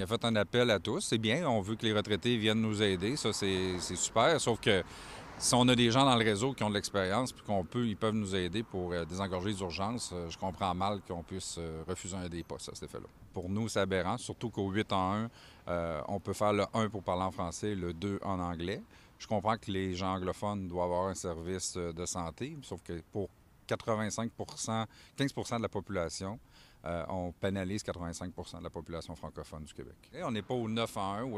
Il a fait un appel à tous. C'est bien, on veut que les retraités viennent nous aider. Ça, c'est super. Sauf que si on a des gens dans le réseau qui ont de l'expérience puis qu'on peut, ils peuvent nous aider pour euh, désengorger les urgences, euh, je comprends mal qu'on puisse euh, refuser un dépôt ça, à cet effet-là. Pour nous, c'est aberrant, surtout qu'au 8 en 1, on peut faire le 1 pour parler en français, le 2 en anglais. Je comprends que les gens anglophones doivent avoir un service de santé, sauf que pour 85 15 de la population. Euh, on pénalise 85 de la population francophone du Québec. Et on n'est pas au 9 à 1